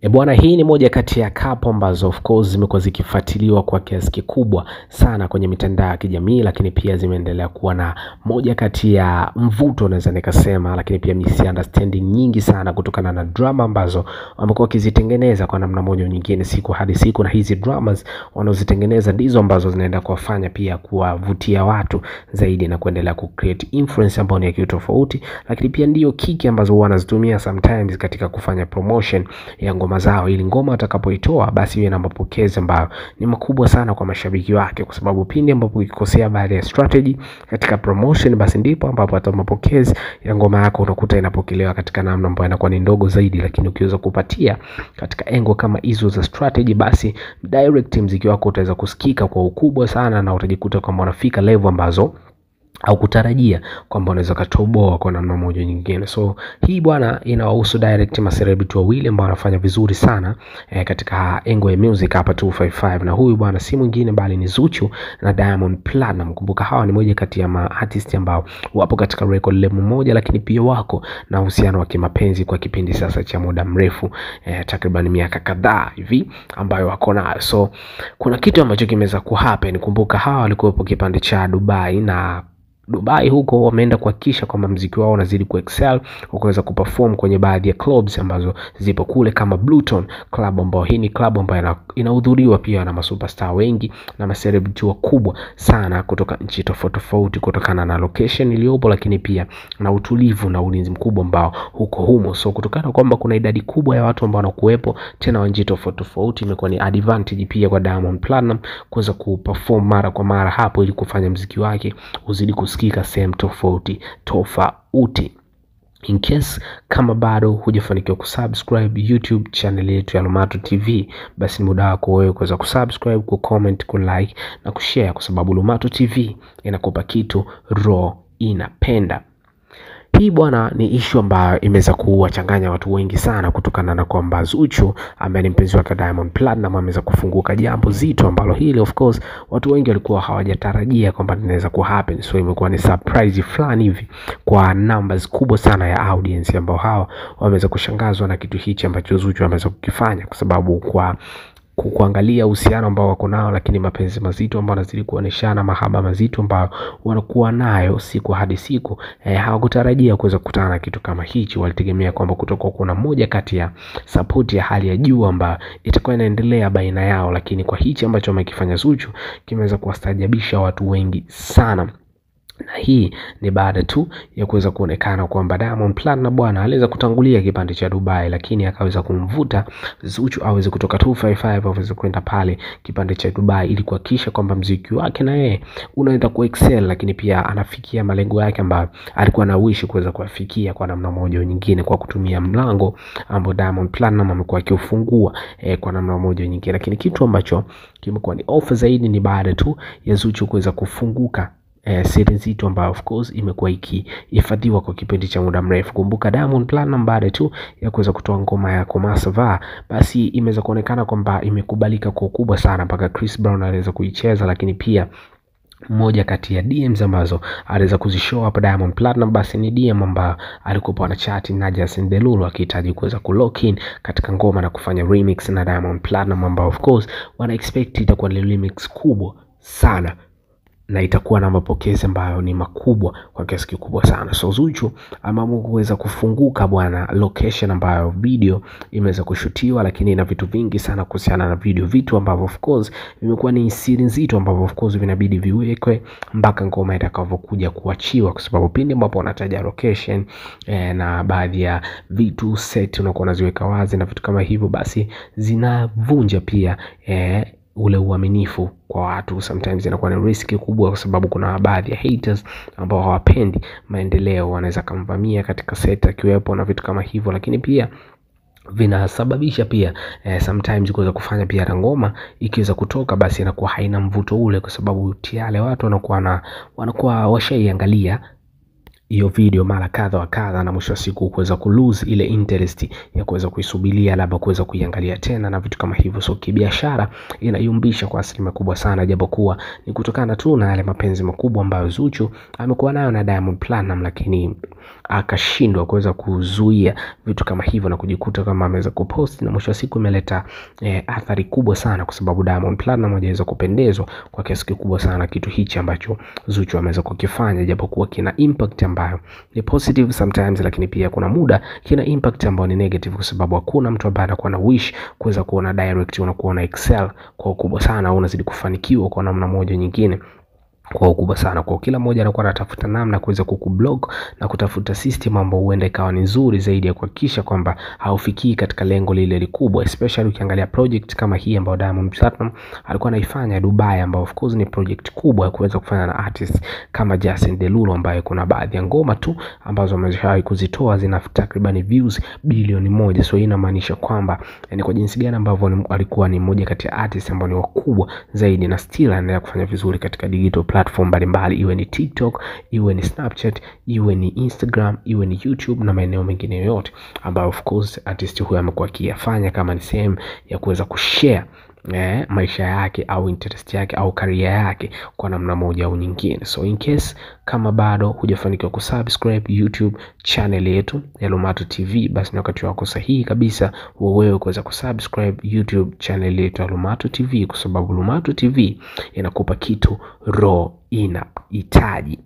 E bwana, hii ni moja kati ya kapo ambazo of course zimekuwa zikifuatiliwa kwa kiasi kikubwa sana kwenye mitandao ya kijamii, lakini pia zimeendelea kuwa na moja kati ya mvuto naweza nikasema, lakini pia misunderstanding nyingi sana kutokana na drama ambazo wamekuwa wakizitengeneza kwa namna moja nyingine, siku hadi siku, na hizi dramas wanaozitengeneza ndizo ambazo zinaenda kuwafanya pia kuwavutia watu zaidi na kuendelea ku create influence ambayo ni ya kiutofauti, lakini pia ndio kiki ambazo wanazitumia sometimes katika kufanya promotion ya ngoma zao, ili ngoma atakapoitoa basi iwe na mapokezi ambayo ni makubwa sana kwa mashabiki wake, kwa sababu pindi ambapo ukikosea baadhi ya strategy katika promotion, basi ndipo ambapo hata mapokezi ya ngoma yako unakuta inapokelewa katika namna ambayo inakuwa ni ndogo zaidi, lakini ukiweza kupatia katika engo kama hizo za strategy, basi direct mziki wako utaweza kusikika kwa ukubwa sana na utajikuta kwamba unafika level ambazo au kutarajia kwamba unaweza ukatoboa kwa namna moja nyingine. So hii bwana inawahusu direct ma celebrity wawili ambao wanafanya vizuri sana eh, katika engo ya music hapa 255 na huyu bwana si mwingine bali ni Zuchu na Diamond Platinum. Kumbuka hawa ni moja kati ya maartist ambao wapo katika record label moja, lakini pia wako na uhusiano wa kimapenzi kwa kipindi sasa cha muda mrefu eh, takriban miaka kadhaa hivi ambayo wako nayo. So kuna kitu ambacho kimeweza ku happen. Kumbuka hawa walikuwepo kipande cha Dubai na Dubai huko wameenda kuhakikisha kwamba mziki wao unazidi kuexcel wakaweza kuperform kwenye baadhi ya clubs ambazo zipo kule kama Bluton club, ambayo hii ni club ambayo inahudhuriwa pia na masuperstar wengi na maselebrity wakubwa sana kutoka nchi tofauti tofauti, kutokana na location iliyopo, lakini pia na utulivu na ulinzi mkubwa ambao huko humo. So kutokana kwamba kuna idadi kubwa ya watu ambao wanakuwepo tena wa nchi tofauti tofauti, imekuwa ni advantage pia kwa Diamond Platinum kuweza kuperform mara kwa mara hapo, ili kufanya mziki wake uzidi kus kusikika sehemu tofauti tofauti. In case kama bado hujafanikiwa kusubscribe YouTube channel yetu ya Lumato TV, basi ni muda wako wewe kuweza kusubscribe, kucomment, kulike na kushare, kwa sababu Lumato TV inakupa kitu raw inapenda. Hii bwana ni ishu ambayo imeweza kuwachanganya watu wengi sana, kutokana na kwamba Zuchu ambaye ni mpenzi wake Diamond Platnumz ameweza kufunguka jambo zito ambalo hili of course watu wengi walikuwa hawajatarajia kwamba linaweza ku happen, so imekuwa ni surprise fulani hivi kwa numbers kubwa sana ya audience ambao hawa wameweza kushangazwa na kitu hichi ambacho Zuchu ameweza kukifanya, kwa sababu kwa kuangalia uhusiano ambao wako nao, lakini mapenzi mazito ambao wanazidi kuoneshana, mahaba mazito ambao wanakuwa nayo siku hadi siku. eh, hawakutarajia kuweza kukutana na kitu kama hichi. Walitegemea kwamba kutoka kuna moja kati ya sapoti ya hali ya juu ambayo itakuwa inaendelea baina yao, lakini kwa hichi ambacho amekifanya Zuchu kimeweza kuwastajabisha watu wengi sana na hii ni baada tu ya kuweza kuonekana kwamba Diamond na bwana aliweza kutangulia kipande cha Dubai, lakini akaweza kumvuta Zuchu aweze kutoka 255 aweze kwenda pale kipande cha Dubai ili kuhakikisha kwamba mziki wake na yeye unaenda ku excel, lakini pia anafikia malengo yake ambayo alikuwa na wish kuweza kuafikia kwa namna moja nyingine, kwa kutumia mlango ambao Diamond Platnumz amekuwa akiufungua eh, kwa namna moja nyingine, lakini kitu ambacho kimekuwa ni ofa zaidi ni baada tu ya Zuchu kuweza kufunguka eh, siri nzito ambayo of course imekuwa ikihifadhiwa kwa kipindi cha muda mrefu. Kumbuka Diamond Platnumz baada tu ya kuweza kutoa ngoma ya Komasava, basi imeweza kuonekana kwamba imekubalika kwa ukubwa sana, mpaka Chris Brown anaweza kuicheza, lakini pia moja kati ya DMs ambazo aliweza kuzishow hapa Diamond Platinum, basi ni DM ambayo alikuwa na chat na Justin Derulo akihitaji kuweza ku lock in katika ngoma na kufanya remix na Diamond Platinum, ambao of course wana expect itakuwa ni remix kubwa sana na itakuwa na mapokezi ambayo ni makubwa kwa kiasi kikubwa sana. So Zuchu ameamua kuweza kufunguka bwana, location ambayo video imeweza kushutiwa, lakini ina vitu vingi sana kuhusiana na video, vitu ambavyo of course vimekuwa ni siri nzito, ambavyo of course vinabidi viwekwe mpaka ngoma itakavyokuja kuachiwa, kwa sababu pindi ambapo wanataja location eh, na baadhi ya vitu set unakuwa unaziweka wazi na vitu kama hivyo, basi zinavunja pia eh, ule uaminifu kwa watu sometimes inakuwa ni riski kubwa, kwa sababu kuna baadhi ya haters ambao hawapendi maendeleo, wanaweza kamvamia katika set akiwepo na vitu kama hivyo, lakini pia vinasababisha pia eh, sometimes kuweza kufanya pia hata ngoma ikiweza kutoka basi inakuwa haina mvuto ule, kwa sababu tayari watu wanakuwa na wanakuwa washaiangalia hiyo video mara kadha wa kadha, na mwisho wa siku kuweza kulose ile interest ya kuweza kuisubiria labda kuweza kuiangalia tena na vitu kama hivyo. So kibiashara inayumbisha kwa asilimia kubwa sana, japokuwa ni kutokana tu na yale mapenzi makubwa ambayo Zuchu amekuwa nayo na Diamond Platnumz, lakini akashindwa kuweza kuzuia vitu kama hivyo na kujikuta kama ameweza kupost na mwisho wa siku imeleta e, athari kubwa sana, kwa sababu Diamond Platnumz hajaweza kupendezwa kwa kiasi kikubwa sana kitu hichi ambacho Zuchu ameweza kukifanya, japokuwa kina impact ambayo ni positive sometimes, lakini pia kuna muda kina impact ambayo ni negative, kwa sababu hakuna mtu ambaye anakuwa na wish kuweza kuona direct unakuwa na excel kwa ukubwa sana au unazidi kufanikiwa kwa namna moja nyingine kwa ukubwa sana, kwa kila mmoja anakuwa anatafuta namna kuweza kukublock na kutafuta system ambayo huenda ikawa ni nzuri zaidi ya kuhakikisha kwamba haufikii katika lengo lile likubwa, especially ukiangalia project kama hii ambayo Diamond Platinum alikuwa anaifanya Dubai, ambayo of course ni project kubwa ya kuweza kufanya na artist kama Justin Derulo, ambaye kuna baadhi ya ngoma tu ambazo ameshawahi kuzitoa zina takriban views bilioni moja. So hii inamaanisha kwamba eh, ni kwa jinsi gani ambavyo alikuwa ni mmoja kati ya artist ambao ni wakubwa zaidi na still anaendelea kufanya vizuri katika digital platform platform mbalimbali, iwe ni TikTok, iwe ni Snapchat, iwe ni Instagram, iwe ni YouTube na maeneo mengine yoyote ambayo of course artist huyo amekuwa akiyafanya kama ni sehemu ya kuweza kushare eh, maisha yake au interest yake au career yake kwa namna moja au nyingine. So in case kama bado hujafanikiwa kusubscribe YouTube channel yetu ya Lumatu TV, basi ni wakati wako sahihi kabisa wewe kuweza kusubscribe YouTube channel yetu ya Lumatu TV, kwa sababu Lumatu TV inakupa kitu raw inahitaji.